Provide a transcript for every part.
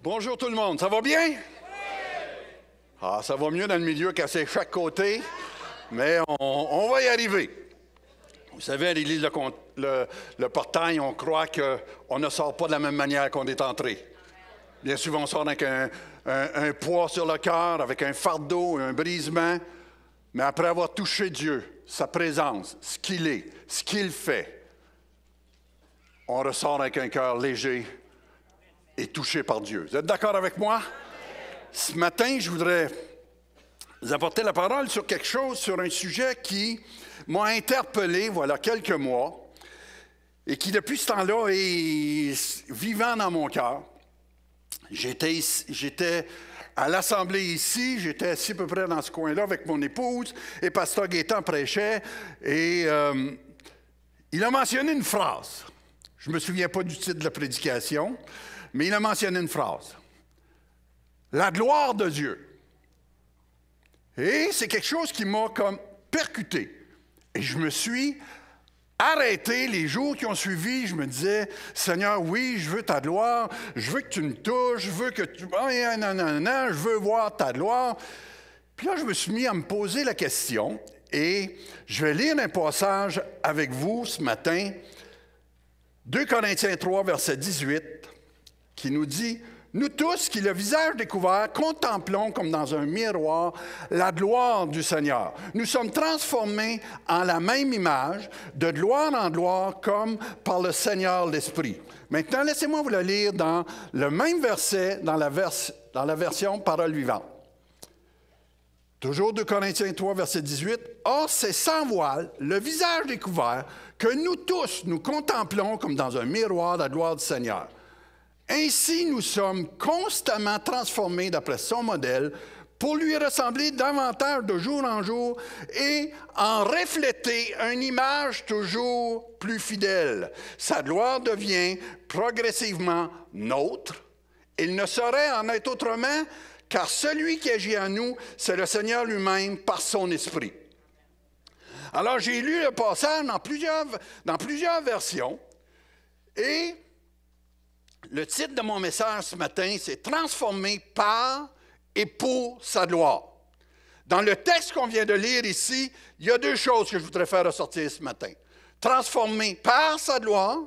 Bonjour tout le monde, ça va bien? Ah, ça va mieux dans le milieu qu'à chaque côté, mais on, va y arriver. Vous savez, à l'Église le, portail, on croit qu'on ne sort pas de la même manière qu'on est entré. Bien souvent, on sort avec un, un poids sur le cœur, avec un fardeau, un brisement, mais après avoir touché Dieu, sa présence, ce qu'il est, ce qu'il fait, on ressort avec un cœur léger, est touché par Dieu. Vous êtes d'accord avec moi? Ce matin, je voudrais vous apporter la parole sur quelque chose, sur un sujet qui m'a interpellé, voilà, quelques mois, et qui, depuis ce temps-là, est vivant dans mon cœur. J'étais à l'Assemblée ici, j'étais assis à peu près dans ce coin-là avec mon épouse, et Pasteur Gaétan prêchait, et euh, il a mentionné une phrase. Je ne me souviens pas du titre de la prédication, mais il a mentionné une phrase. La gloire de Dieu. Et c'est quelque chose qui m'a comme percuté. Et je me suis arrêté les jours qui ont suivi. Je me disais, Seigneur, oui, je veux ta gloire. Je veux que tu me touches. Je veux que tu... Non, non, non, je veux voir ta gloire. Puis là, je me suis mis à me poser la question. Et je vais lire un passage avec vous ce matin. 2 Corinthiens 3, verset 18 qui nous dit, nous tous qui, le visage découvert, contemplons comme dans un miroir la gloire du Seigneur. Nous sommes transformés en la même image, de gloire en gloire, comme par le Seigneur l'Esprit. Maintenant, laissez-moi vous le lire dans le même verset, dans la, dans la version parole vivante. Toujours de Corinthiens 3, verset 18. Or, c'est sans voile, le visage découvert, que nous tous nous contemplons comme dans un miroir la gloire du Seigneur. Ainsi, nous sommes constamment transformés d'après son modèle pour lui ressembler davantage de jour en jour et en refléter une image toujours plus fidèle. Sa gloire devient progressivement nôtre. Il ne saurait en être autrement, car celui qui agit en nous, c'est le Seigneur lui-même par son esprit. Alors j'ai lu le passage dans plusieurs, dans plusieurs versions et le titre de mon message ce matin, c'est Transformé par et pour sa gloire. Dans le texte qu'on vient de lire ici, il y a deux choses que je voudrais faire ressortir ce matin. Transformer par sa gloire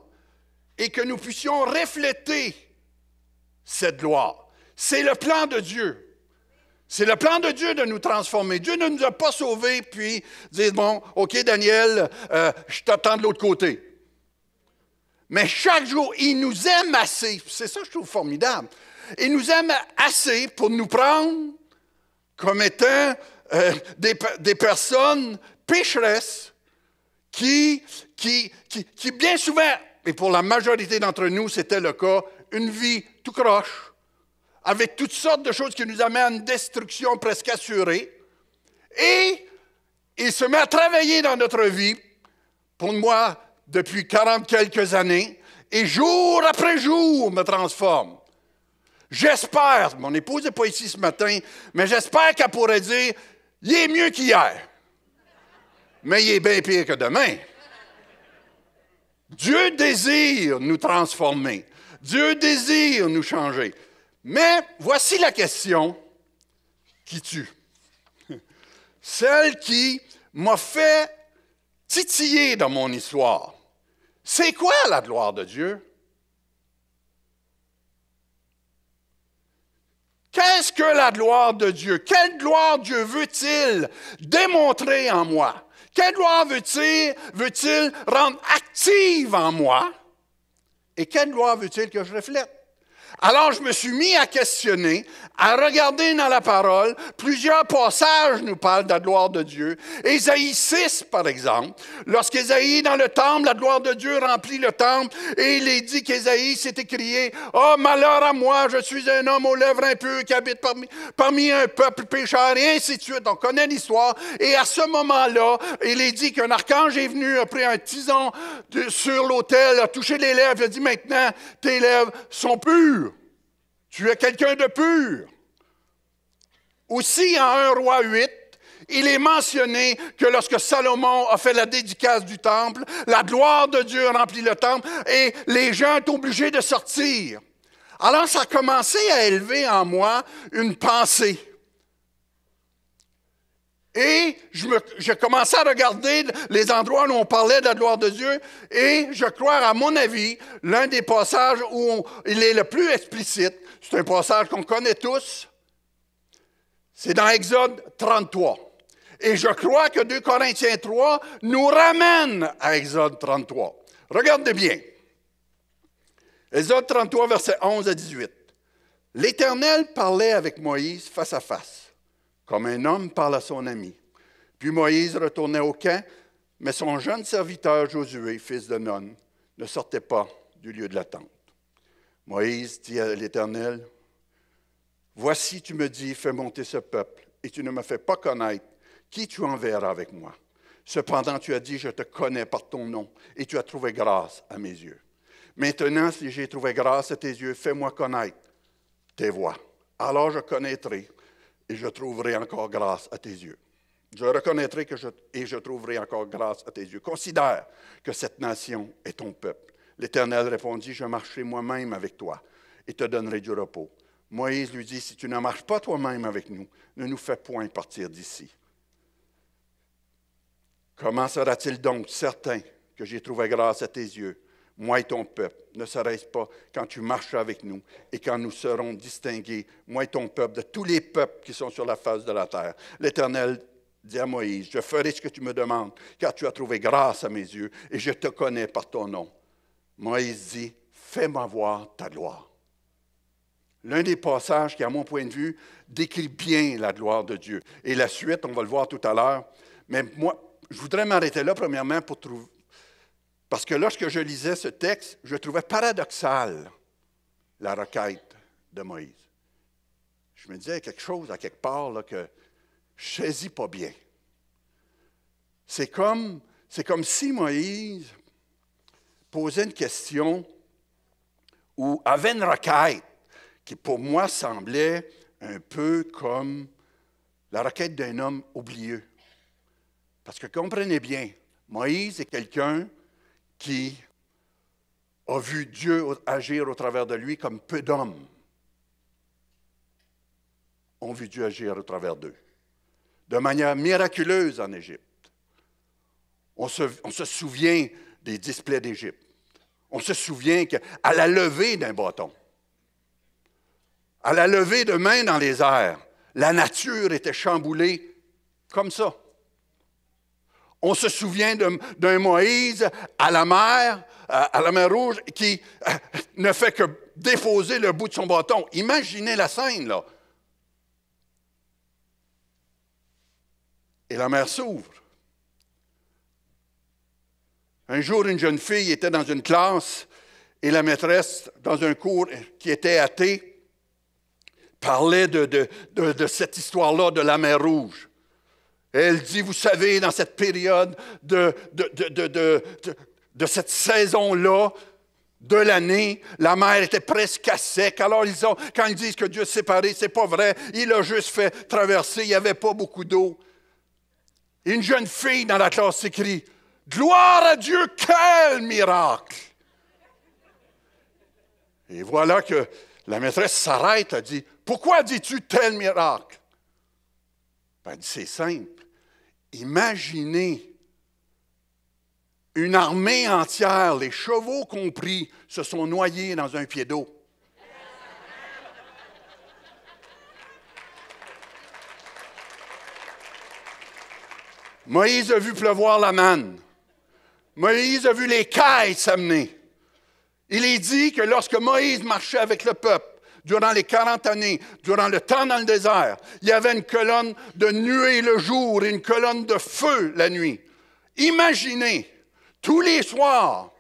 et que nous puissions refléter cette gloire. C'est le plan de Dieu. C'est le plan de Dieu de nous transformer. Dieu ne nous a pas sauvés, puis dire, bon, OK, Daniel, euh, je t'attends de l'autre côté. Mais chaque jour, il nous aime assez. C'est ça que je trouve formidable. Il nous aime assez pour nous prendre comme étant euh, des, personnes pécheresses qui, qui, qui, qui, bien souvent, et pour la majorité d'entre nous, c'était le cas, une vie tout croche, avec toutes sortes de choses qui nous amènent à une destruction presque assurée. Et il se met à travailler dans notre vie. Pour moi, depuis quarante quelques années et jour après jour me transforme. J'espère, mon épouse n'est pas ici ce matin, mais j'espère qu'elle pourrait dire, il est mieux qu'hier, mais il est bien pire que demain. Dieu désire nous transformer. Dieu désire nous changer. Mais voici la question qui tue. Celle qui m'a fait titiller dans mon histoire. C'est quoi la gloire de Dieu? Qu'est-ce que la gloire de Dieu? Quelle gloire Dieu veut-il démontrer en moi? Quelle gloire veut-il veut rendre active en moi? Et quelle gloire veut-il que je reflète? Alors je me suis mis à questionner, à regarder dans la parole. Plusieurs passages nous parlent de la gloire de Dieu. Ésaïe 6, par exemple, lorsqu'Ésaïe dans le temple, la gloire de Dieu remplit le temple et il est dit qu'Ésaïe s'est écrié, Oh malheur à moi, je suis un homme aux lèvres impures qui habite parmi, parmi un peuple pécheur et ainsi de suite. On connaît l'histoire. Et à ce moment-là, il est dit qu'un archange est venu, a pris un tison sur l'autel, a touché les lèvres, il a dit maintenant tes lèvres sont pures. Tu es quelqu'un de pur. Aussi, en 1 roi 8, il est mentionné que lorsque Salomon a fait la dédicace du temple, la gloire de Dieu remplit le temple et les gens sont obligés de sortir. Alors ça a commencé à élever en moi une pensée. Et je, me, à regarder les endroits où on parlait de la gloire de Dieu et je crois, à mon avis, l'un des passages où il est le plus explicite, c'est un passage qu'on connaît tous. C'est dans Exode 33. Et je crois que 2 Corinthiens 3 nous ramène à Exode 33. Regardez bien. Exode 33, versets 11 à 18. L'Éternel parlait avec Moïse face à face, comme un homme parle à son ami. Puis Moïse retournait au camp, mais son jeune serviteur Josué, fils de Non, ne sortait pas du lieu de l'attente. Moïse dit à l'Éternel, Voici, tu me dis, fais monter ce peuple, et tu ne me fais pas connaître. Qui tu enverras avec moi? Cependant, tu as dit, je te connais par ton nom, et tu as trouvé grâce à mes yeux. Maintenant, si j'ai trouvé grâce à tes yeux, fais-moi connaître tes voix. Alors je connaîtrai et je trouverai encore grâce à tes yeux. Je reconnaîtrai et je trouverai encore grâce à tes yeux. Considère que cette nation est ton peuple L'Éternel répondit, je marcherai moi-même avec toi et te donnerai du repos. Moïse lui dit, si tu ne marches pas toi-même avec nous, ne nous fais point partir d'ici. Comment sera-t-il donc certain que j'ai trouvé grâce à tes yeux, moi et ton peuple, ne serait-ce pas quand tu marches avec nous et quand nous serons distingués, moi et ton peuple, de tous les peuples qui sont sur la face de la terre. L'Éternel dit à Moïse, je ferai ce que tu me demandes, car tu as trouvé grâce à mes yeux et je te connais par ton nom. Moïse dit, fais-moi voir ta gloire. L'un des passages qui, à mon point de vue, décrit bien la gloire de Dieu. Et la suite, on va le voir tout à l'heure. Mais moi, je voudrais m'arrêter là, premièrement, pour trouver... Parce que lorsque je lisais ce texte, je trouvais paradoxal la requête de Moïse. Je me disais, quelque chose à quelque part que je ne saisis pas bien. C'est comme, c'est comme si Moïse posait une question ou avait une requête qui pour moi semblait un peu comme la requête d'un homme oublieux. Parce que comprenez bien, Moïse est quelqu'un qui a vu Dieu agir au travers de lui comme peu d'hommes ont vu Dieu agir au travers d'eux, de manière miraculeuse en Égypte. On se, on se, souvient des displays d'Égypte. On se souvient qu'à la levée d'un bâton, à la levée de main dans les airs, la nature était chamboulée comme ça. On se souvient d'un Moïse à la mer, à la mer Rouge, qui euh, ne fait que déposer le bout de son bâton. Imaginez la scène, là. Et la mer s'ouvre. Un jour, une jeune fille était dans une classe et la maîtresse, dans un cours qui était athée, parlait de, cette histoire-là de la mer Rouge. Elle dit, vous savez, dans cette période de, cette saison-là, de l'année, la mer était presque à sec. Alors, quand ils disent que Dieu s'est séparé, c'est pas vrai. Il a juste fait traverser, il n'y avait pas beaucoup d'eau. Une jeune fille dans la classe s'écrie Gloire à Dieu, quel miracle! Et voilà que la maîtresse s'arrête, a dit, pourquoi dis-tu tel miracle? Ben, dit, c'est simple. Imaginez une armée entière, les chevaux compris, se sont noyés dans un pied d'eau. Moïse a vu pleuvoir la manne. Moïse a vu les cailles s'amener. Il est dit que lorsque Moïse marchait avec le peuple, durant les quarante années, durant le temps dans le désert, il y avait une colonne de nuée le jour et une colonne de feu la nuit. Imaginez, tous les soirs,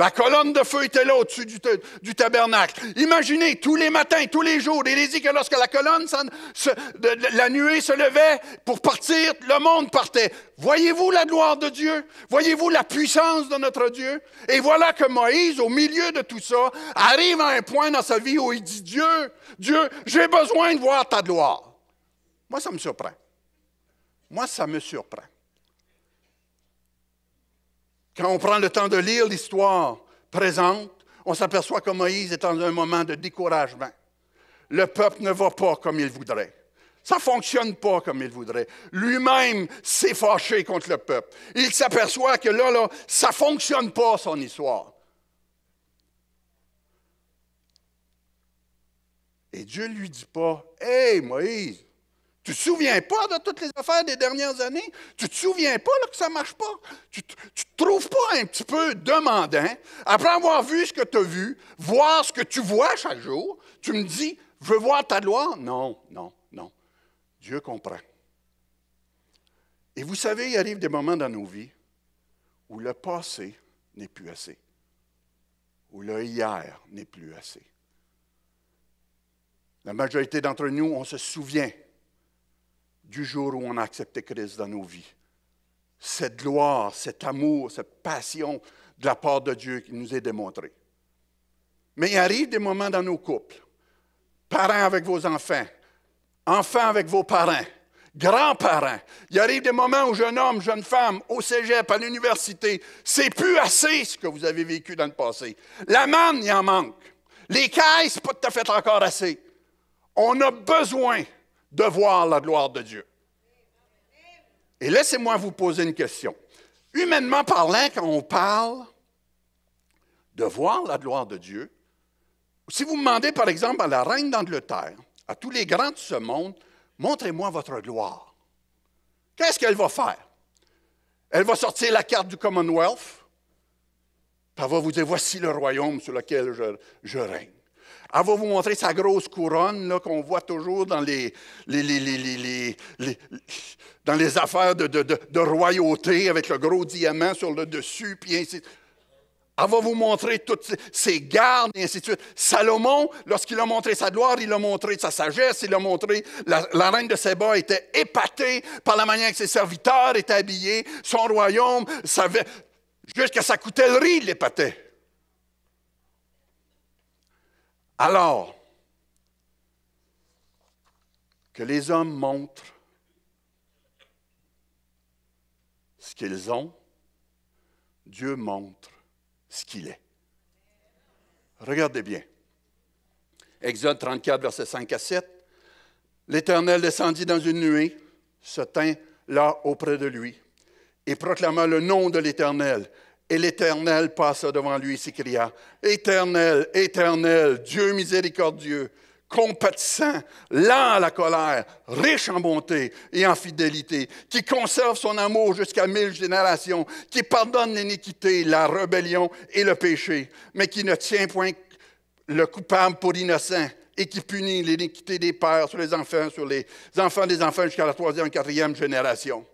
la colonne de feu était là au-dessus du, tabernacle. Imaginez, tous les matins, tous les jours, il est dit que lorsque la colonne, la nuée se levait pour partir, le monde partait. Voyez-vous la gloire de Dieu? Voyez-vous la puissance de notre Dieu? Et voilà que Moïse, au milieu de tout ça, arrive à un point dans sa vie où il dit, Dieu, Dieu, j'ai besoin de voir ta gloire. Moi, ça me surprend. Moi, ça me surprend. Quand on prend le temps de lire l'histoire présente, on s'aperçoit que Moïse est en un moment de découragement. Le peuple ne va pas comme il voudrait. Ça ne fonctionne pas comme il voudrait. Lui-même s'est fâché contre le peuple. Il s'aperçoit que là, là ça ne fonctionne pas son histoire. Et Dieu ne lui dit pas Hey Moïse, tu ne te souviens pas de toutes les affaires des dernières années? Tu ne te souviens pas que ça ne marche pas? Tu ne te trouves pas un petit peu demandant? Après avoir vu ce que tu as vu, voir ce que tu vois chaque jour, tu me dis, je veux voir ta loi? Non, non, non. Dieu comprend. Et vous savez, il arrive des moments dans nos vies où le passé n'est plus assez, où le hier n'est plus assez. La majorité d'entre nous, on se souvient du jour où on a accepté Christ dans nos vies. Cette gloire, cet amour, cette passion de la part de Dieu qui nous est démontrée. Mais il arrive des moments dans nos couples, parents avec vos enfants, enfants avec vos parents, grands-parents. Il arrive des moments où jeune homme, jeune femme, au cégep, à l'université, c'est plus assez ce que vous avez vécu dans le passé. La manne, il en manque. Les caisses, pas tout à fait encore assez. On a besoin de voir la gloire de Dieu. Et laissez-moi vous poser une question. Humainement parlant, quand on parle de voir la gloire de Dieu, si vous demandez par exemple à la reine d'Angleterre, à tous les grands de ce monde, montrez-moi votre gloire. Qu'est-ce qu'elle va faire? Elle va sortir la carte du Commonwealth, elle va vous dire, voici le royaume sur lequel je règne. Elle va vous montrer sa grosse couronne qu'on voit toujours dans les, dans les affaires de, royauté avec le gros diamant sur le dessus, puis ainsi de Elle va vous montrer toutes ses gardes et ainsi de suite. Salomon, lorsqu'il a montré sa gloire, il a montré sa sagesse, il a montré. La, reine de Séba était épatée par la manière que ses serviteurs étaient habillés, son royaume, jusqu'à sa coutellerie, il l'épatait. Alors que les hommes montrent ce qu'ils ont, Dieu montre ce qu'il est. Regardez bien. Exode 34, versets 5 à 7. L'Éternel descendit dans une nuée, se tint là auprès de lui, et proclama le nom de l'Éternel. Et l'Éternel passa devant lui et s'écria, Éternel, Éternel, Dieu miséricordieux, compatissant, lent à la colère, riche en bonté et en fidélité, qui conserve son amour jusqu'à mille générations, qui pardonne l'iniquité, la rébellion et le péché, mais qui ne tient point le coupable pour innocent et qui punit l'iniquité des pères sur les enfants, sur les enfants des enfants jusqu'à la troisième, et quatrième génération.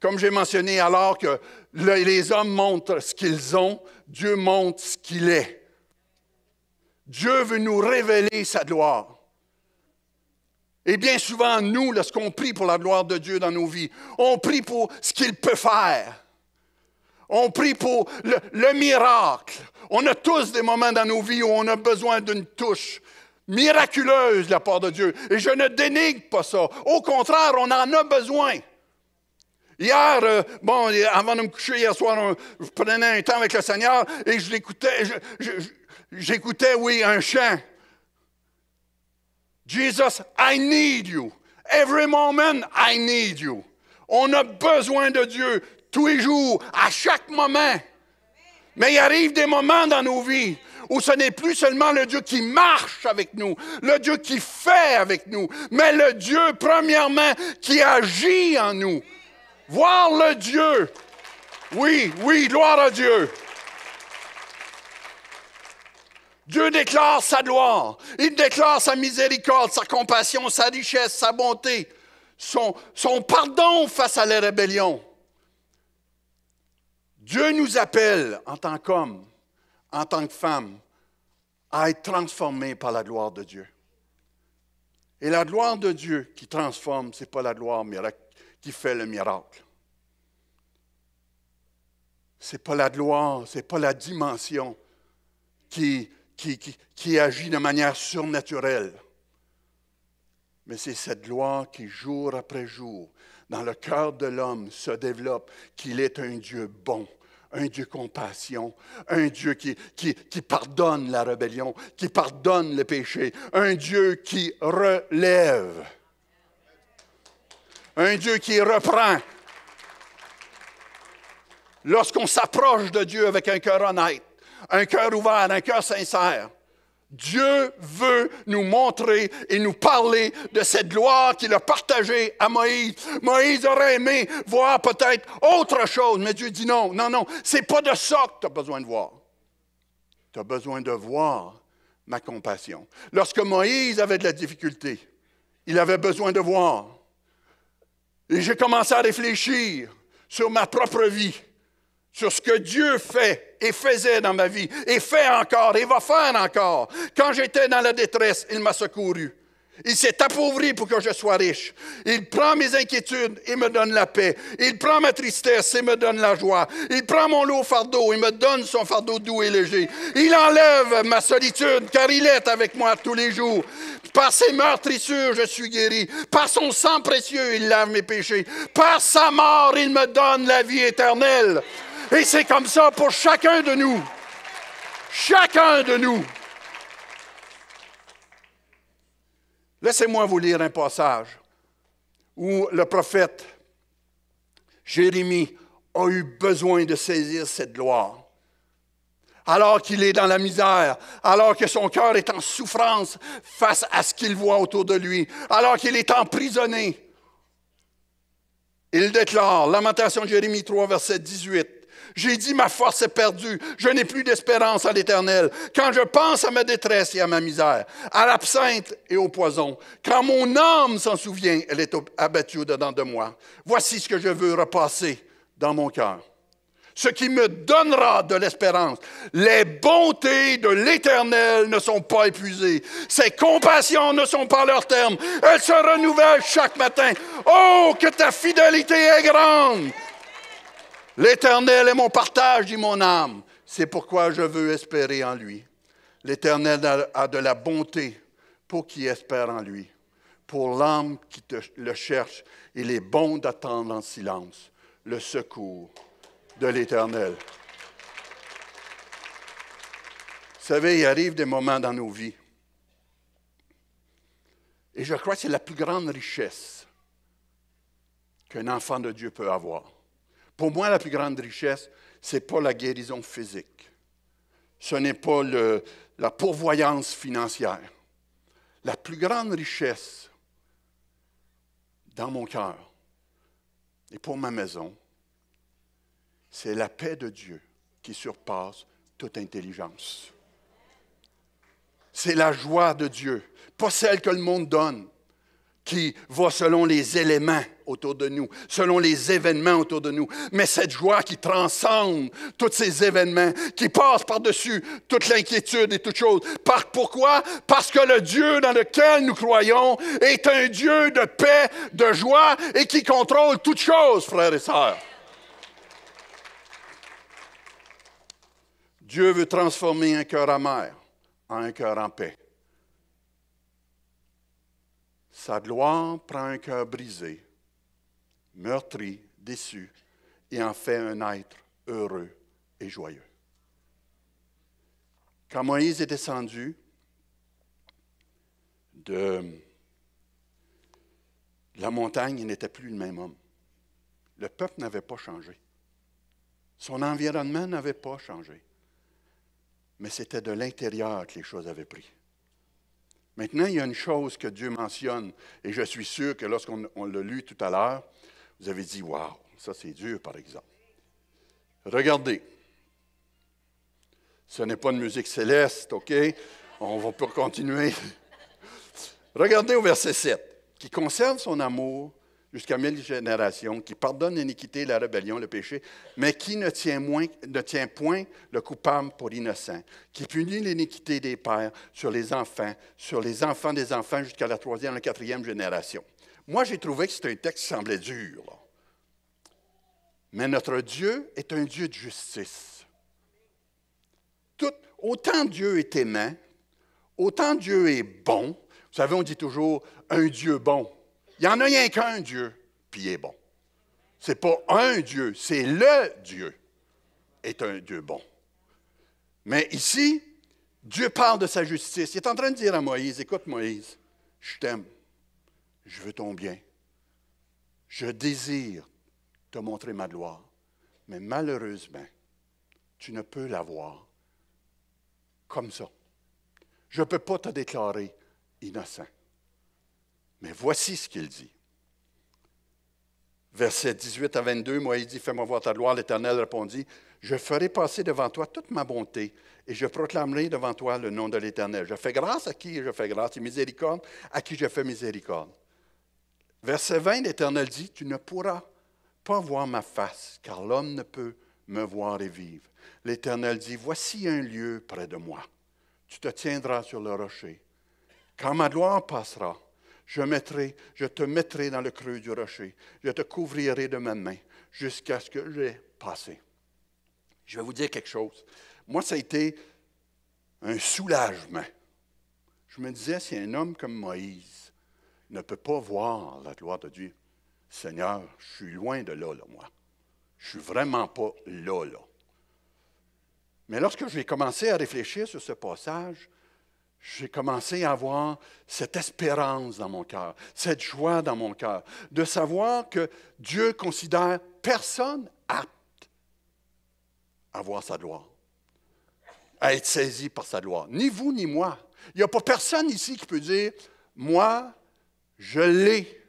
Comme j'ai mentionné, alors que les hommes montrent ce qu'ils ont, Dieu montre ce qu'il est. Dieu veut nous révéler sa gloire. Et bien souvent, nous, lorsqu'on prie pour la gloire de Dieu dans nos vies, on prie pour ce qu'il peut faire. On prie pour le, miracle. On a tous des moments dans nos vies où on a besoin d'une touche miraculeuse de la part de Dieu. Et je ne dénigre pas ça. Au contraire, on en a besoin. Hier, euh, bon, avant de me coucher, hier soir, je prenais un temps avec le Seigneur et je l'écoutais, j'écoutais, oui, un chant. Jesus, I need you. Every moment, I need you. On a besoin de Dieu tous les jours, à chaque moment. Mais il arrive des moments dans nos vies où ce n'est plus seulement le Dieu qui marche avec nous, le Dieu qui fait avec nous, mais le Dieu, premièrement, qui agit en nous. Voir le Dieu. Oui, oui, gloire à Dieu. Dieu déclare sa gloire. Il déclare sa miséricorde, sa compassion, sa richesse, sa bonté, son, pardon face à la rébellion. Dieu nous appelle en tant qu'homme, en tant que femme, à être transformés par la gloire de Dieu. Et la gloire de Dieu qui transforme, ce n'est pas la gloire miracle qui fait le miracle. Ce n'est pas la gloire, ce n'est pas la dimension qui, qui, agit de manière surnaturelle, mais c'est cette gloire qui, jour après jour, dans le cœur de l'homme se développe qu'il est un Dieu bon, un Dieu compassion, un Dieu qui, qui, qui, pardonne la rébellion, qui pardonne le péché, un Dieu qui relève un Dieu qui reprend. Lorsqu'on s'approche de Dieu avec un cœur honnête, un cœur ouvert, un cœur sincère, Dieu veut nous montrer et nous parler de cette gloire qu'il a partagée à Moïse. Moïse aurait aimé voir peut-être autre chose, mais Dieu dit non, non, non, c'est pas de ça que tu as besoin de voir. Tu as besoin de voir ma compassion. Lorsque Moïse avait de la difficulté, il avait besoin de voir et j'ai commencé à réfléchir sur ma propre vie, sur ce que Dieu fait et faisait dans ma vie, et fait encore, et va faire encore. Quand j'étais dans la détresse, il m'a secouru. Il s'est appauvri pour que je sois riche. Il prend mes inquiétudes et me donne la paix. Il prend ma tristesse et me donne la joie. Il prend mon lourd fardeau et me donne son fardeau doux et léger. Il enlève ma solitude car il est avec moi tous les jours. Par ses meurtrissures, je suis guéri. Par son sang précieux, il lave mes péchés. Par sa mort, il me donne la vie éternelle. Et c'est comme ça pour chacun de nous. Chacun de nous. Laissez-moi vous lire un passage où le prophète Jérémie a eu besoin de saisir cette gloire. Alors qu'il est dans la misère, alors que son cœur est en souffrance face à ce qu'il voit autour de lui, alors qu'il est emprisonné, il déclare, Lamentation Jérémie 3, verset 18, j'ai dit, ma force est perdue, je n'ai plus d'espérance à l'Éternel. Quand je pense à ma détresse et à ma misère, à l'absinthe et au poison, quand mon âme s'en souvient, elle est abattue au-dedans de moi. Voici ce que je veux repasser dans mon cœur. Ce qui me donnera de l'espérance. Les bontés de l'Éternel ne sont pas épuisées. Ses compassions ne sont pas à leur terme. Elles se renouvellent chaque matin. Oh, que ta fidélité est grande. L'Éternel est mon partage, dit mon âme. C'est pourquoi je veux espérer en lui. L'Éternel a de la bonté pour qui espère en lui. Pour l'âme qui le cherche, il est bon d'attendre en silence le secours de l'Éternel. Vous savez, il arrive des moments dans nos vies. Et je crois que c'est la plus grande richesse qu'un enfant de Dieu peut avoir pour moi, la plus grande richesse, ce n'est pas la guérison physique. Ce n'est pas la pourvoyance financière. La plus grande richesse dans mon cœur et pour ma maison, c'est la paix de Dieu qui surpasse toute intelligence. C'est la joie de Dieu, pas celle que le monde donne, qui va selon les éléments autour de nous, selon les événements autour de nous, mais cette joie qui transcende tous ces événements, qui passe par-dessus toute l'inquiétude et toute chose. Par, pourquoi? Parce que le Dieu dans lequel nous croyons est un Dieu de paix, de joie et qui contrôle toutes choses, frères et sœurs. Dieu veut transformer un cœur amer en un cœur en paix. Sa gloire prend un cœur brisé, meurtri, déçu, et en fait un être heureux et joyeux. Quand Moïse est descendu de la montagne, il n'était plus le même homme. Le peuple n'avait pas changé. Son environnement n'avait pas changé. Mais c'était de l'intérieur que les choses avaient pris. Maintenant, il y a une chose que Dieu mentionne, et je suis sûr que lorsqu'on l'a lu tout à l'heure, vous avez dit Wow, ça c'est Dieu, par exemple. Regardez, ce n'est pas une musique céleste, OK? On va pas continuer. Regardez au verset 7, qui concerne son amour jusqu'à mille générations, qui pardonne l'iniquité, la rébellion, le péché, mais qui ne tient, moins, ne tient point le coupable pour innocent, qui punit l'iniquité des pères sur les enfants, sur les enfants des enfants jusqu'à la troisième, la quatrième génération. Moi, j'ai trouvé que c'était un texte qui semblait dur. Mais notre Dieu est un Dieu de justice. autant Dieu est aimant, autant Dieu est bon. Vous savez, on dit toujours un Dieu bon. Il n'y en a rien qu'un Dieu, puis il est bon. Ce n'est pas un Dieu, c'est le Dieu est un Dieu bon. Mais ici, Dieu parle de sa justice. Il est en train de dire à Moïse, écoute Moïse, je t'aime, je veux ton bien, je désire te montrer ma gloire, mais malheureusement, tu ne peux l'avoir comme ça. Je ne peux pas te déclarer innocent. Mais voici ce qu'il dit. Verset 18 à 22, Moïse dit, fais-moi voir ta gloire. L'Éternel répondit, je ferai passer devant toi toute ma bonté et je proclamerai devant toi le nom de l'Éternel. Je fais grâce à qui je fais grâce et miséricorde à qui je fais miséricorde. Verset 20, l'Éternel dit, tu ne pourras pas voir ma face, car l'homme ne peut me voir et vivre. L'Éternel dit, voici un lieu près de moi. Tu te tiendras sur le rocher. Quand ma gloire passera, je mettrai, je te mettrai dans le creux du rocher. Je te couvrirai de ma main jusqu'à ce que j'ai passé. Je vais vous dire quelque chose. Moi, ça a été un soulagement. Je me disais, si un homme comme Moïse ne peut pas voir la gloire de Dieu, Seigneur, je suis loin de là, moi. Je suis vraiment pas là, là. Mais lorsque j'ai commencé à réfléchir sur ce passage, j'ai commencé à avoir cette espérance dans mon cœur, cette joie dans mon cœur, de savoir que Dieu considère personne apte à voir sa loi, à être saisi par sa loi. ni vous ni moi. Il n'y a pas personne ici qui peut dire, moi, je l'ai,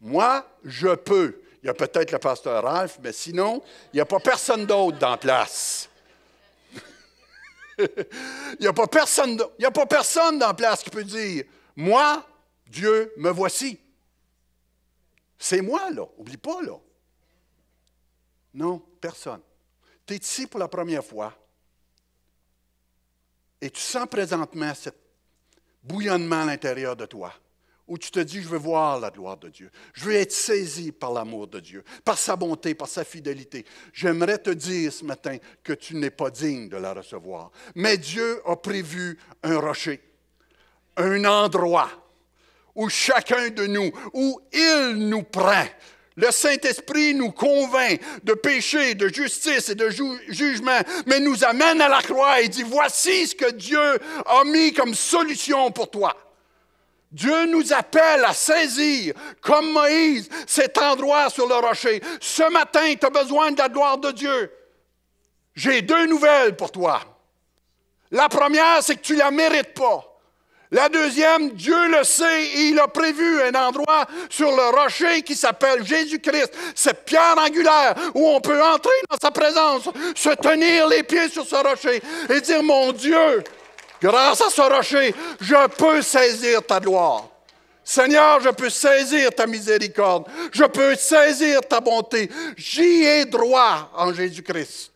moi, je peux. Il y a peut-être le pasteur Ralph, mais sinon, il n'y a pas personne d'autre dans la place. Il n'y a pas personne, a pas personne dans la place qui peut dire Moi, Dieu, me voici. C'est moi, là. Oublie pas, là. Non, personne. Tu es ici pour la première fois et tu sens présentement ce bouillonnement à l'intérieur de toi où tu te dis, je veux voir la gloire de Dieu. Je veux être saisi par l'amour de Dieu, par sa bonté, par sa fidélité. J'aimerais te dire ce matin que tu n'es pas digne de la recevoir. Mais Dieu a prévu un rocher, un endroit où chacun de nous, où il nous prend. Le Saint-Esprit nous convainc de péché, de justice et de jugement, mais nous amène à la croix et dit, voici ce que Dieu a mis comme solution pour toi. Dieu nous appelle à saisir, comme Moïse, cet endroit sur le rocher. Ce matin, tu as besoin de la gloire de Dieu. J'ai deux nouvelles pour toi. La première, c'est que tu la mérites pas. La deuxième, Dieu le sait et il a prévu un endroit sur le rocher qui s'appelle Jésus-Christ, cette pierre angulaire où on peut entrer dans sa présence, se tenir les pieds sur ce rocher et dire, mon Dieu, Grâce à ce rocher, je peux saisir ta gloire. Seigneur, je peux saisir ta miséricorde. Je peux saisir ta bonté. J'y ai droit en Jésus-Christ.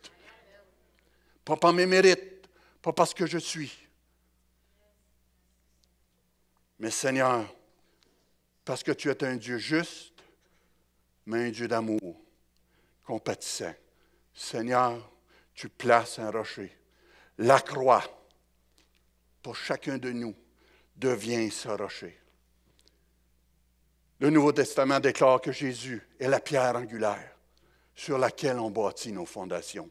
Pas par mes mérites, pas parce que je suis. Mais Seigneur, parce que tu es un Dieu juste, mais un Dieu d'amour, compatissant. Seigneur, tu places un rocher, la croix pour chacun de nous devient ce rocher. Le Nouveau Testament déclare que Jésus est la pierre angulaire sur laquelle on bâtit nos fondations,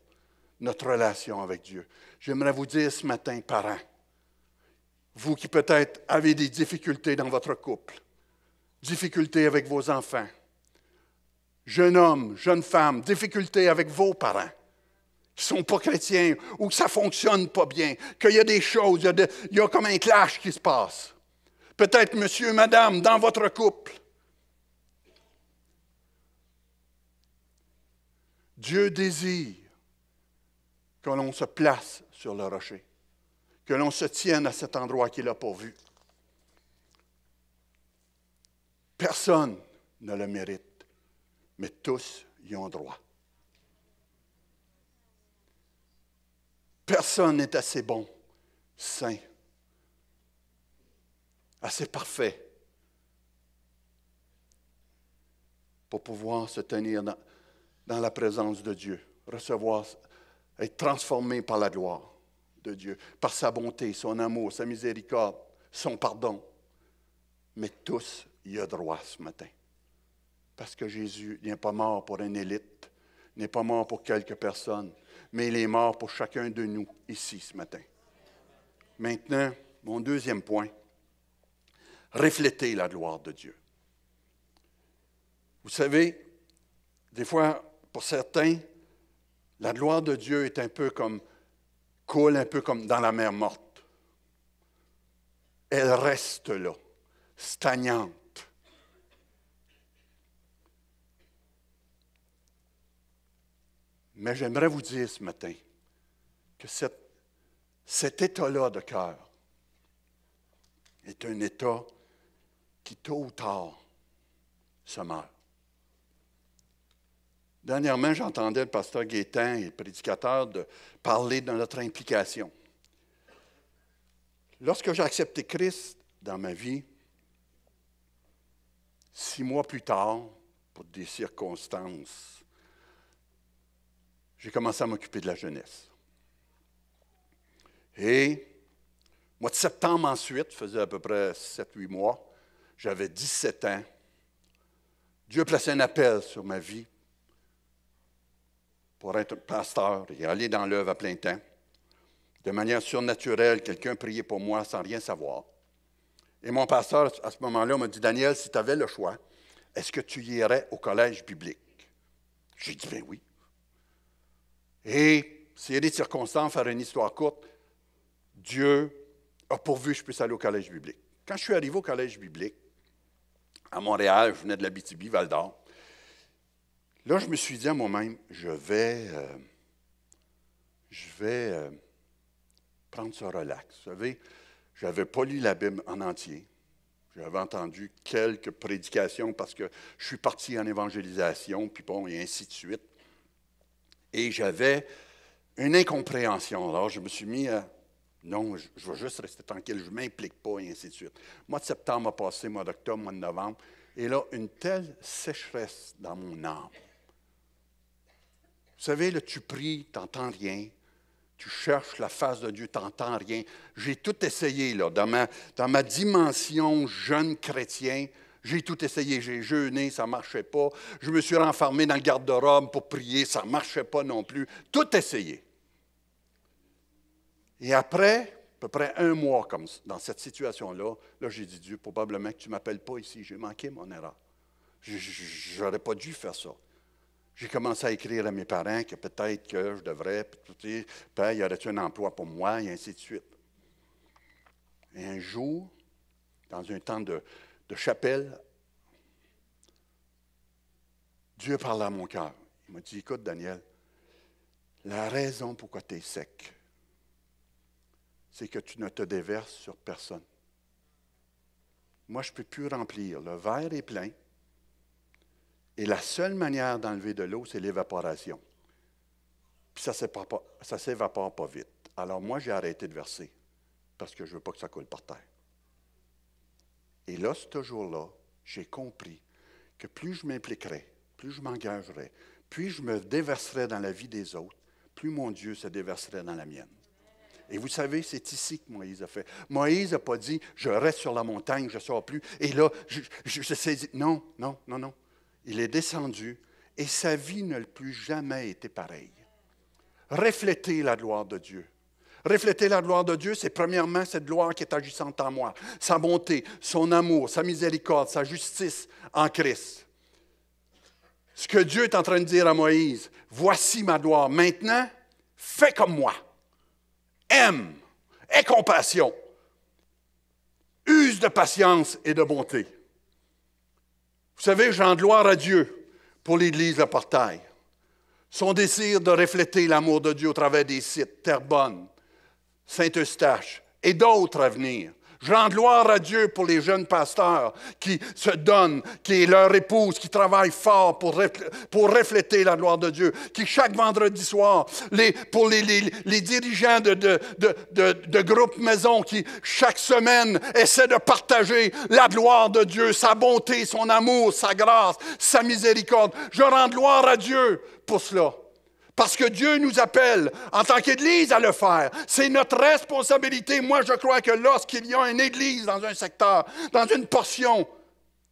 notre relation avec Dieu. J'aimerais vous dire ce matin, parents, vous qui peut-être avez des difficultés dans votre couple, difficultés avec vos enfants, jeune homme, jeune femme, difficultés avec vos parents, qui ne sont pas chrétiens ou que ça ne fonctionne pas bien, qu'il y a des choses, il y a, comme un clash qui se passe. Peut-être monsieur, madame, dans votre couple. Dieu désire que l'on se place sur le rocher, que l'on se tienne à cet endroit qu'il a pourvu. Personne ne le mérite, mais tous y ont droit. Personne n'est assez bon, saint, assez parfait pour pouvoir se tenir dans, la présence de Dieu, recevoir, être transformé par la gloire de Dieu, par sa bonté, son amour, sa miséricorde, son pardon. Mais tous y a droit ce matin. Parce que Jésus n'est pas mort pour une élite, n'est pas mort pour quelques personnes, mais il est mort pour chacun de nous ici ce matin. Maintenant, mon deuxième point, refléter la gloire de Dieu. Vous savez, des fois, pour certains, la gloire de Dieu est un peu comme, coule un peu comme dans la mer morte. Elle reste là, stagnante Mais j'aimerais vous dire ce matin que cet état-là de cœur est un état qui, tôt ou tard, se meurt. Dernièrement, j'entendais le pasteur Guétin, et le prédicateur de parler de notre implication. Lorsque j'ai accepté Christ dans ma vie, six mois plus tard, pour des circonstances j'ai commencé à m'occuper de la jeunesse. Et mois de septembre ensuite, faisait à peu près 7-8 mois, j'avais 17 ans. Dieu plaçait un appel sur ma vie pour être pasteur et aller dans l'œuvre à plein temps. De manière surnaturelle, quelqu'un priait pour moi sans rien savoir. Et mon pasteur, à ce moment-là, m'a dit Daniel, si tu avais le choix, est-ce que tu irais au collège biblique J'ai dit Ben oui. Et, a des circonstances, faire une histoire courte, Dieu a pourvu que je puisse aller au collège biblique. Quand je suis arrivé au collège biblique, à Montréal, je venais de la BTB, Val d'Or, là, je me suis dit à moi-même, je vais, euh, je vais euh, prendre ce relax. Vous savez, je n'avais pas lu la Bible en entier. J'avais entendu quelques prédications parce que je suis parti en évangélisation, puis bon, et ainsi de suite et j'avais une incompréhension. Alors, je me suis mis à non, je, vais juste rester tranquille, je ne m'implique pas, et ainsi de suite. Mois de septembre a passé, mois d'octobre, mois de novembre, et là, une telle sécheresse dans mon âme. Vous savez, là, tu pries, tu n'entends rien. Tu cherches la face de Dieu, tu n'entends rien. J'ai tout essayé, là, dans ma dimension jeune chrétien. J'ai tout essayé, j'ai jeûné, ça ne marchait pas. Je me suis renfermé dans le garde-robe pour prier, ça ne marchait pas non plus. Tout essayé. Et après, à peu près un mois comme dans cette situation-là, là, j'ai dit, Dieu, probablement que tu ne m'appelles pas ici, j'ai manqué mon erreur. J'aurais pas dû faire ça. J'ai commencé à écrire à mes parents que peut-être que je devrais, puis, père, y aurait-tu un emploi pour moi, et ainsi de suite. Et un jour, dans un temps de, de chapelle, Dieu parle à mon cœur. Il m'a dit, écoute Daniel, la raison pourquoi tu es sec, c'est que tu ne te déverses sur personne. Moi, je ne peux plus remplir. Le verre est plein. Et la seule manière d'enlever de l'eau, c'est l'évaporation. Puis ça ne s'évapore pas vite. Alors moi, j'ai arrêté de verser parce que je ne veux pas que ça coule par terre. Et là, ce jour-là, j'ai compris que plus je m'impliquerais, plus je m'engagerai, plus je me déverserais dans la vie des autres, plus mon Dieu se déverserait dans la mienne. Et vous savez, c'est ici que Moïse a fait. Moïse n'a pas dit, je reste sur la montagne, je ne sors plus. Et là, je, sais. dit « Non, non, non, non. Il est descendu et sa vie n'a plus jamais été pareille. Reflétez la gloire de Dieu. Refléter la gloire de Dieu, c'est premièrement cette gloire qui est agissante en moi, sa bonté, son amour, sa miséricorde, sa justice en Christ. Ce que Dieu est en train de dire à Moïse, voici ma gloire. Maintenant, fais comme moi. Aime, aie compassion, use de patience et de bonté. Vous savez, j'en gloire à Dieu pour l'Église Le Portail. Son désir de refléter l'amour de Dieu au travers des sites, Bonne. Saint-Eustache et d'autres à venir. Je rends gloire à Dieu pour les jeunes pasteurs qui se donnent, qui est leur épouse, qui travaillent fort pour, pour refléter la gloire de Dieu, qui chaque vendredi soir, les, pour les, les, dirigeants de, de, de, groupes maison qui chaque semaine essaient de partager la gloire de Dieu, sa bonté, son amour, sa grâce, sa miséricorde. Je rends gloire à Dieu pour cela. Parce que Dieu nous appelle en tant qu'Église à le faire. C'est notre responsabilité. Moi, je crois que lorsqu'il y a une Église dans un secteur, dans une portion,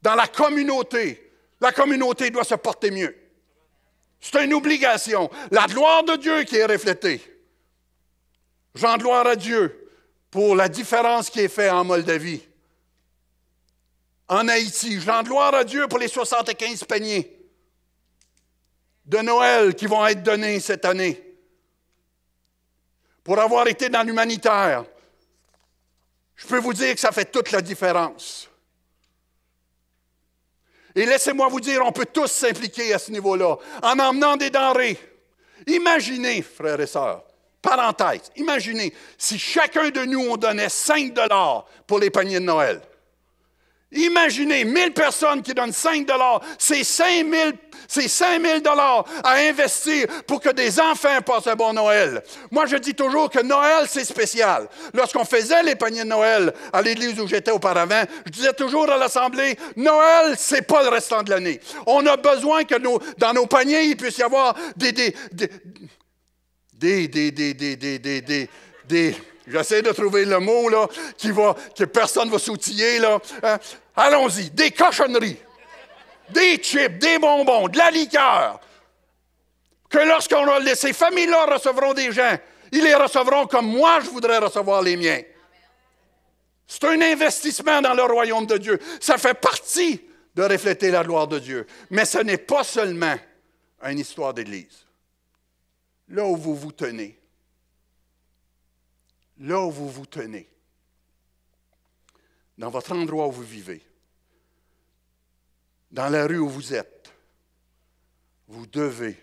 dans la communauté, la communauté doit se porter mieux. C'est une obligation. La gloire de Dieu qui est reflétée. J'en gloire à Dieu pour la différence qui est faite en Moldavie, en Haïti. J'en gloire à Dieu pour les 75 paniers de Noël qui vont être donnés cette année. Pour avoir été dans l'humanitaire, je peux vous dire que ça fait toute la différence. Et laissez-moi vous dire, on peut tous s'impliquer à ce niveau-là en emmenant des denrées. Imaginez, frères et sœurs, parenthèse, imaginez si chacun de nous, on donnait 5 dollars pour les paniers de Noël. Imaginez 1000 personnes qui donnent 5 dollars, c'est 5000 c'est 5000 dollars à investir pour que des enfants passent un bon Noël. Moi, je dis toujours que Noël, c'est spécial. Lorsqu'on faisait les paniers de Noël à l'église où j'étais auparavant, je disais toujours à l'Assemblée, Noël, c'est pas le restant de l'année. On a besoin que nos, dans nos paniers, il puisse y avoir des, des, des, des, des, des, des, des, des J'essaie de trouver le mot là, qui va, que personne ne va s'outiller. Là. Hein. Allons-y, des cochonneries, des chips, des bonbons, de la liqueur. Que lorsqu'on a laissé, ces familles-là recevront des gens. Ils les recevront comme moi, je voudrais recevoir les miens. C'est un investissement dans le royaume de Dieu. Ça fait partie de refléter la gloire de Dieu. Mais ce n'est pas seulement une histoire d'Église. Là où vous vous tenez, là où vous vous tenez, dans votre endroit où vous vivez, dans la rue où vous êtes, vous devez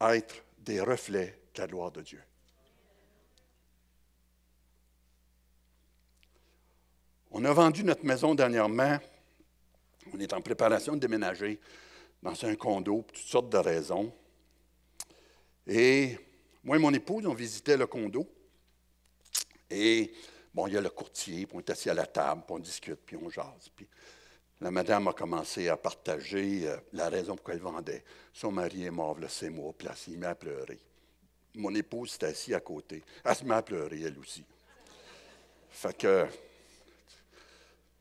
être des reflets de la gloire de Dieu. On a vendu notre maison dernièrement. On est en préparation de déménager dans un condo pour toutes sortes de raisons. Et moi et mon épouse, on visitait le condo. Et bon, il y a le courtier, puis on est assis à la table, puis on discute, puis on jase. Puis la madame a commencé à partager euh, la raison pour laquelle elle vendait. Son mari est mort, le moi, moi. puis elle s'est pleurer. Mon épouse s'est assise à côté. Elle se met à pleurer, elle aussi. Fait que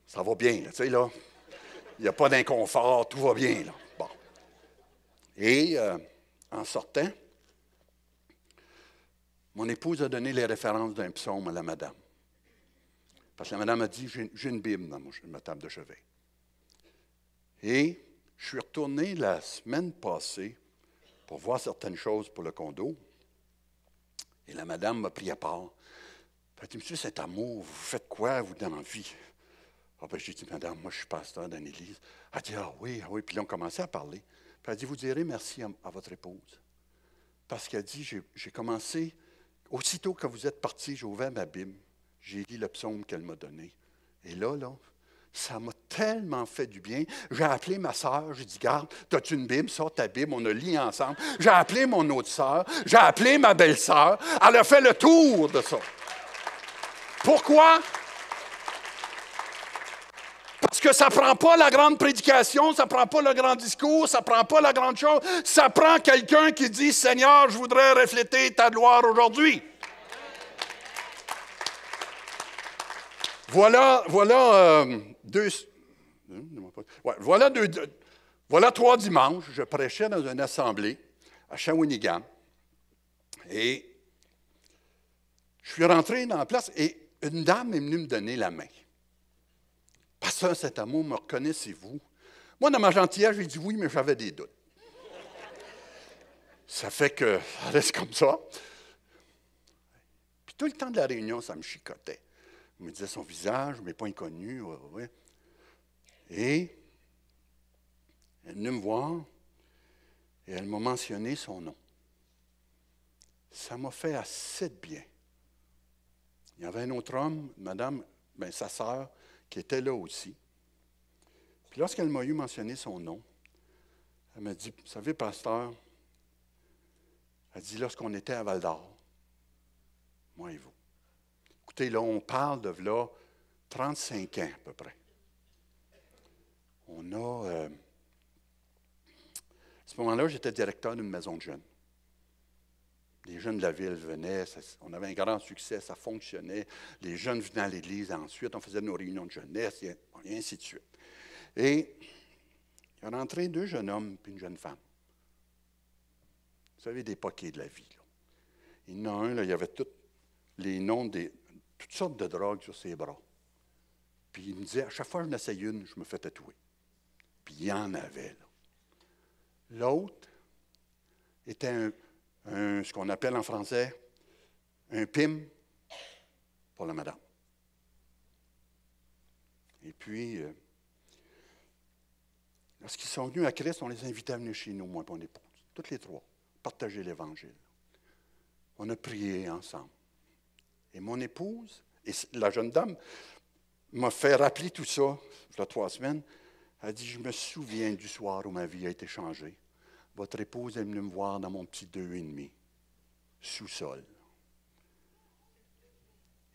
ça va bien, tu sais, là. Il n'y a pas d'inconfort, tout va bien, là. Bon. Et euh, en sortant, mon épouse a donné les références d'un psaume à la madame. Parce que la madame a dit J'ai une Bible dans ma table de chevet. Et je suis retourné la semaine passée pour voir certaines choses pour le condo. Et la madame m'a pris à part. Elle dit Monsieur, cet amour, vous faites quoi, vous, dans la vie ah ben, J'ai dit Madame, moi, je suis pasteur dans église. Elle a dit Ah oui, ah oui. Puis là, on commençait à parler. Puis elle dit Vous direz merci à, votre épouse. Parce qu'elle a dit J'ai commencé Aussitôt que vous êtes parti, j'ai ouvert ma Bible, j'ai lu le psaume qu'elle m'a donné. Et là, là, ça m'a tellement fait du bien. J'ai appelé ma sœur, j'ai dit, garde, as-tu une Bible? Sors ta Bible, on a lit ensemble. J'ai appelé mon autre sœur, j'ai appelé ma belle-sœur. Elle a fait le tour de ça. Pourquoi? que ça prend pas la grande prédication, ça ne prend pas le grand discours, ça ne prend pas la grande chose. Ça prend quelqu'un qui dit, Seigneur, je voudrais refléter ta gloire aujourd'hui. Voilà, voilà euh, deux, voilà voilà trois dimanches, je prêchais dans une assemblée à Shawinigan et je suis rentré dans la place et une dame est venue me donner la main. Pasteur, cet amour, me reconnaissez-vous? Moi, dans ma gentillesse, j'ai dit oui, mais j'avais des doutes. Ça fait que ça reste comme ça. Puis tout le temps de la réunion, ça me chicotait. me disait son visage, mais pas inconnu. Et elle est me voir et elle m'a mentionné son nom. Ça m'a fait assez de bien. Il y avait un autre homme, madame, ben, sa sœur, qui était là aussi. Puis lorsqu'elle m'a eu mentionné son nom, elle m'a dit, vous savez, pasteur, elle dit, lorsqu'on était à Val d'Or, moi et vous. Écoutez, là, on parle de là 35 ans à peu près. On a... Euh, à ce moment-là, j'étais directeur d'une maison de jeunes. Les jeunes de la ville venaient, on avait un grand succès, ça fonctionnait. Les jeunes venaient à l'église ensuite, on faisait nos réunions de jeunesse, et ainsi de suite. Et il y a rentré deux jeunes hommes et une jeune femme. Vous savez, des paquets de la vie. Il y en a un, il y avait tous les noms de toutes sortes de drogues sur ses bras. Puis il me disait, à chaque fois que je essayais une, je me fais tatouer. Puis il y en avait. L'autre était un ce qu'on appelle en français un PIM pour la madame. Et puis, euh, lorsqu'ils sont venus à Christ, on les invitait à venir chez nous, moi et mon épouse, toutes les trois, partager l'Évangile. On a prié ensemble. Et mon épouse, et la jeune dame, m'a fait rappeler tout ça, il y a trois semaines. Elle a dit, je me souviens du soir où ma vie a été changée votre épouse est venue me voir dans mon petit deux et demi, sous-sol.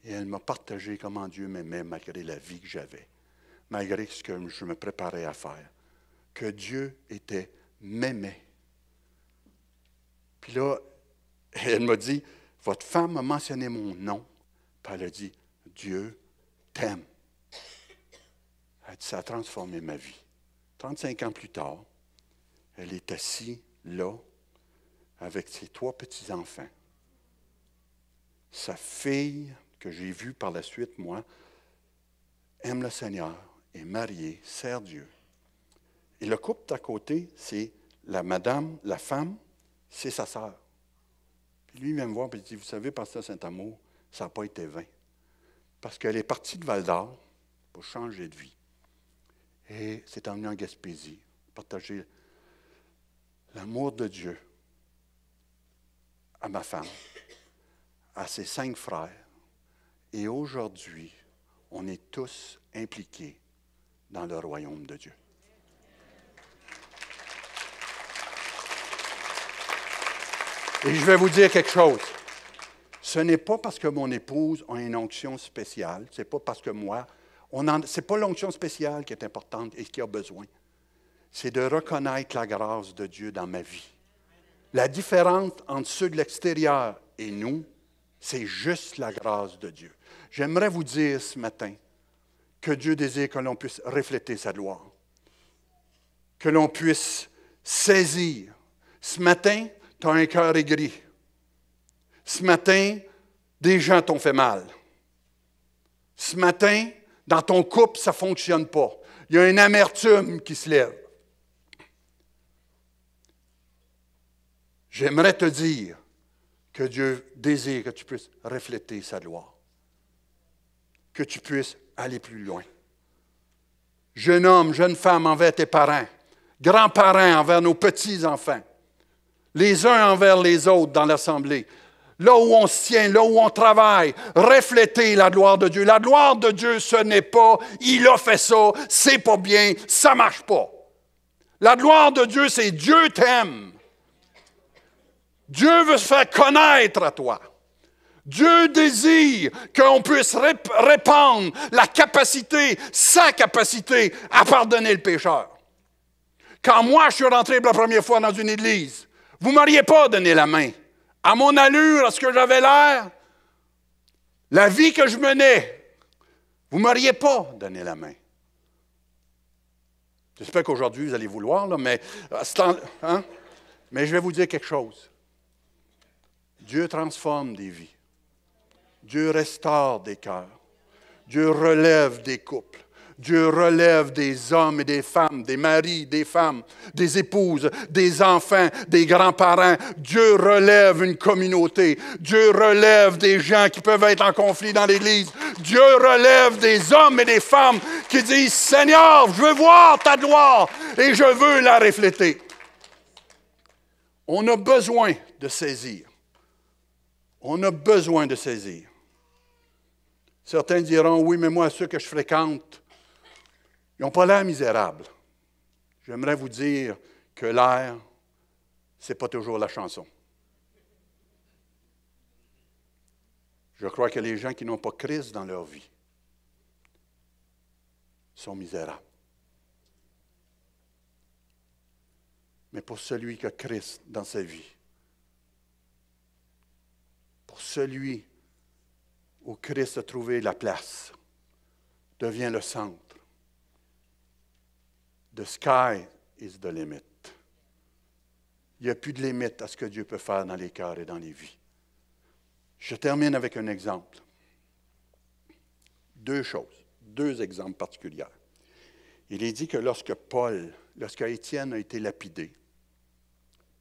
Et elle m'a partagé comment Dieu m'aimait malgré la vie que j'avais, malgré ce que je me préparais à faire, que Dieu était m'aimait. Puis là, elle m'a dit, votre femme a mentionné mon nom, puis elle a dit, Dieu t'aime. Elle dit, ça a transformé ma vie. 35 ans plus tard, elle est assise là avec ses trois petits-enfants. Sa fille, que j'ai vue par la suite, moi, aime le Seigneur, est mariée, sert Dieu. Et le couple d'à côté, c'est la madame, la femme, c'est sa sœur. lui, même vient me voir et dit, vous savez, pasteur Saint-Amour, ça n'a pas été vain. Parce qu'elle est partie de Val-d'Or pour changer de vie. Et c'est emmenée en Gaspésie, partager l'amour de Dieu à ma femme, à ses cinq frères. Et aujourd'hui, on est tous impliqués dans le royaume de Dieu. Et je vais vous dire quelque chose. Ce n'est pas parce que mon épouse a une onction spéciale, ce n'est pas parce que moi, ce n'est pas l'onction spéciale qui est importante et qui a besoin c'est de reconnaître la grâce de Dieu dans ma vie. La différence entre ceux de l'extérieur et nous, c'est juste la grâce de Dieu. J'aimerais vous dire ce matin que Dieu désire que l'on puisse refléter sa gloire, que l'on puisse saisir. Ce matin, tu as un cœur aigri. Ce matin, des gens t'ont fait mal. Ce matin, dans ton couple, ça ne fonctionne pas. Il y a une amertume qui se lève. J'aimerais te dire que Dieu désire que tu puisses refléter sa gloire, que tu puisses aller plus loin. Jeune homme, jeune femme envers tes parents, grands-parents envers nos petits-enfants, les uns envers les autres dans l'Assemblée, là où on se tient, là où on travaille, refléter la gloire de Dieu. La gloire de Dieu, ce n'est pas il a fait ça, c'est pas bien, ça marche pas. La gloire de Dieu, c'est Dieu t'aime. Dieu veut se faire connaître à toi. Dieu désire qu'on puisse répandre la capacité, sa capacité à pardonner le pécheur. Quand moi, je suis rentré pour la première fois dans une église, vous ne m'auriez pas donné la main. À mon allure, à ce que j'avais l'air, la vie que je menais, vous ne m'auriez pas donné la main. J'espère qu'aujourd'hui, vous allez vouloir, euh, hein? mais je vais vous dire quelque chose. Dieu transforme des vies. Dieu restaure des cœurs. Dieu relève des couples. Dieu relève des hommes et des femmes, des maris, des femmes, des épouses, des enfants, des grands-parents. Dieu relève une communauté. Dieu relève des gens qui peuvent être en conflit dans l'Église. Dieu relève des hommes et des femmes qui disent, Seigneur, je veux voir ta gloire et je veux la refléter. On a besoin de saisir on a besoin de saisir. Certains diront, oui, mais moi, ceux que je fréquente, ils n'ont pas l'air misérables. J'aimerais vous dire que l'air, ce n'est pas toujours la chanson. Je crois que les gens qui n'ont pas Christ dans leur vie sont misérables. Mais pour celui qui a Christ dans sa vie, celui où Christ a trouvé la place, devient le centre. The sky is the limit. Il n'y a plus de limite à ce que Dieu peut faire dans les cœurs et dans les vies. Je termine avec un exemple. Deux choses, deux exemples particuliers. Il est dit que lorsque Paul, lorsque Étienne a été lapidé,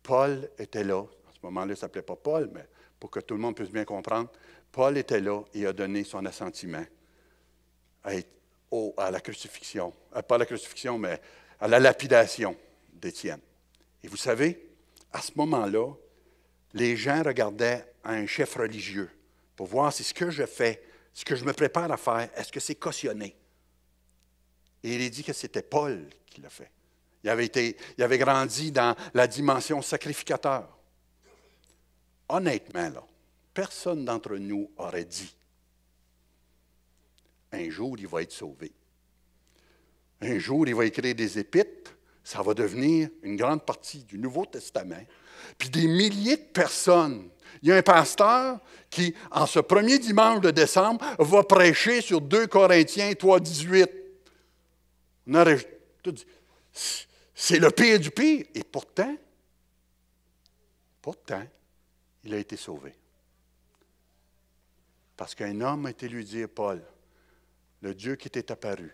Paul était là. En ce moment-là, il ne s'appelait pas Paul, mais pour que tout le monde puisse bien comprendre, Paul était là et a donné son assentiment à, à la crucifixion, euh, pas la crucifixion, mais à la lapidation d'Étienne. Et vous savez, à ce moment-là, les gens regardaient un chef religieux pour voir si ce que je fais, ce que je me prépare à faire, est-ce que c'est cautionné. Et il est dit que c'était Paul qui l'a fait. Il avait, été, il avait grandi dans la dimension sacrificateur honnêtement, là, personne d'entre nous aurait dit un jour, il va être sauvé. Un jour, il va écrire des épîtres. Ça va devenir une grande partie du Nouveau Testament. Puis des milliers de personnes. Il y a un pasteur qui, en ce premier dimanche de décembre, va prêcher sur 2 Corinthiens 3, 18. On aurait tout dit. C'est le pire du pire. Et pourtant, pourtant, il a été sauvé. Parce qu'un homme a été lui dire, Paul, le Dieu qui t'est apparu,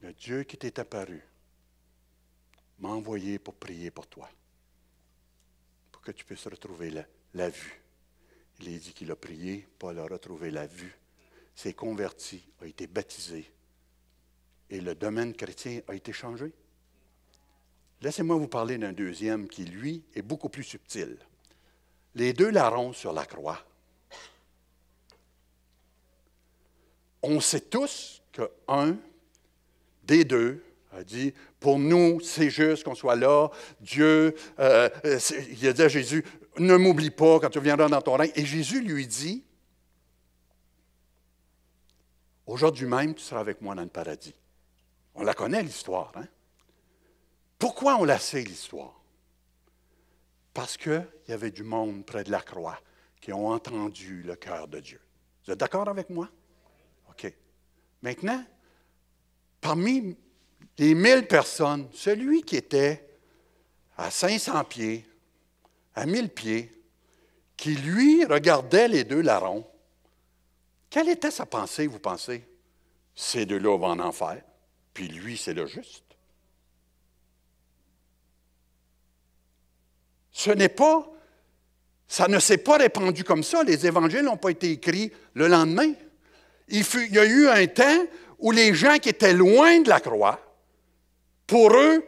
le Dieu qui t'est apparu, m'a envoyé pour prier pour toi, pour que tu puisses retrouver la, vue. Il a dit qu'il a prié, Paul a retrouvé la vue, s'est converti, a été baptisé, et le domaine chrétien a été changé. Laissez-moi vous parler d'un deuxième qui, lui, est beaucoup plus subtil. Les deux larrons sur la croix. On sait tous qu'un des deux a dit, pour nous, c'est juste qu'on soit là. Dieu, euh, euh, il a dit à Jésus, ne m'oublie pas quand tu viendras dans ton règne. Et Jésus lui dit, aujourd'hui même, tu seras avec moi dans le paradis. On la connaît, l'histoire. Hein? Pourquoi on la sait, l'histoire? Parce qu'il y avait du monde près de la croix qui ont entendu le cœur de Dieu. Vous êtes d'accord avec moi? OK. Maintenant, parmi les mille personnes, celui qui était à 500 pieds, à 1000 pieds, qui lui regardait les deux larrons, quelle était sa pensée, vous pensez? Ces deux-là vont en enfer, puis lui, c'est le juste. Ce n'est pas, ça ne s'est pas répandu comme ça. Les évangiles n'ont pas été écrits le lendemain. Il, y a eu un temps où les gens qui étaient loin de la croix, pour eux,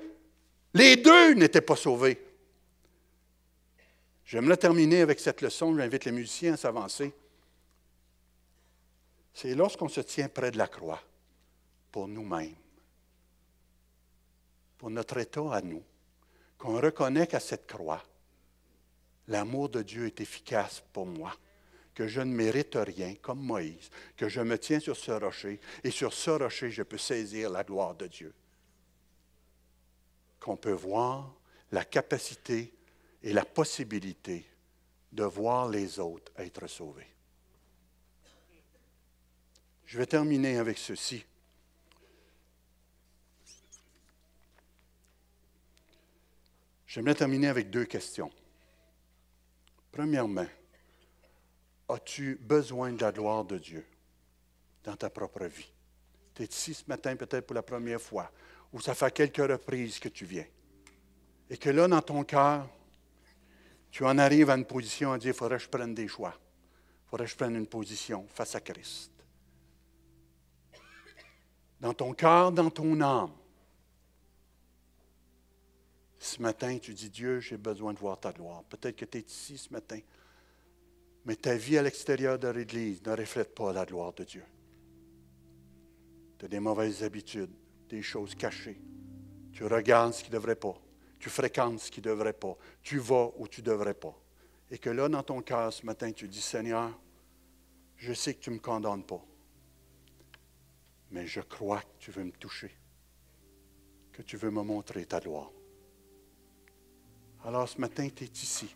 les deux n'étaient pas sauvés. J'aimerais terminer avec cette leçon. J'invite les musiciens à s'avancer. C'est lorsqu'on se tient près de la croix pour nous-mêmes, pour notre état à nous, qu'on reconnaît qu'à cette croix, l'amour de Dieu est efficace pour moi, que je ne mérite rien comme Moïse, que je me tiens sur ce rocher, et sur ce rocher, je peux saisir la gloire de Dieu. Qu'on peut voir la capacité et la possibilité de voir les autres être sauvés. Je vais terminer avec ceci. J'aimerais terminer avec deux questions. Premièrement, as-tu besoin de la gloire de Dieu dans ta propre vie? Tu es ici ce matin peut-être pour la première fois, ou ça fait quelques reprises que tu viens. Et que là, dans ton cœur, tu en arrives à une position à dire, il faudrait que je prenne des choix. Il faudrait que je prenne une position face à Christ. Dans ton cœur, dans ton âme, ce matin, tu dis, Dieu, j'ai besoin de voir ta gloire. Peut-être que tu es ici ce matin, mais ta vie à l'extérieur de l'Église ne reflète pas la gloire de Dieu. Tu as des mauvaises habitudes, des choses cachées. Tu regardes ce qui ne devrait pas. Tu fréquentes ce qui ne devrait pas. Tu vas où tu ne devrais pas. Et que là, dans ton cœur, ce matin, tu dis, Seigneur, je sais que tu ne me condamnes pas, mais je crois que tu veux me toucher, que tu veux me montrer ta gloire. Alors ce matin, tu es ici.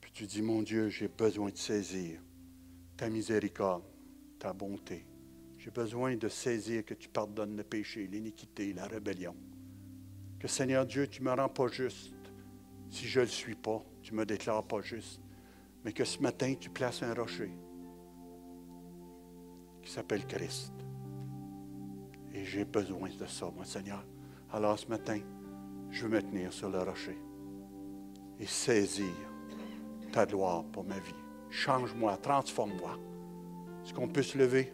Puis tu dis, mon Dieu, j'ai besoin de saisir ta miséricorde, ta bonté. J'ai besoin de saisir que tu pardonnes le péché, l'iniquité, la rébellion. Que Seigneur Dieu, tu ne me rends pas juste. Si je ne le suis pas, tu ne me déclares pas juste. Mais que ce matin, tu places un rocher qui s'appelle Christ. Et j'ai besoin de ça, mon Seigneur. Alors ce matin, je veux me tenir sur le rocher et saisir ta gloire pour ma vie. Change-moi, transforme-moi. Est-ce qu'on peut se lever?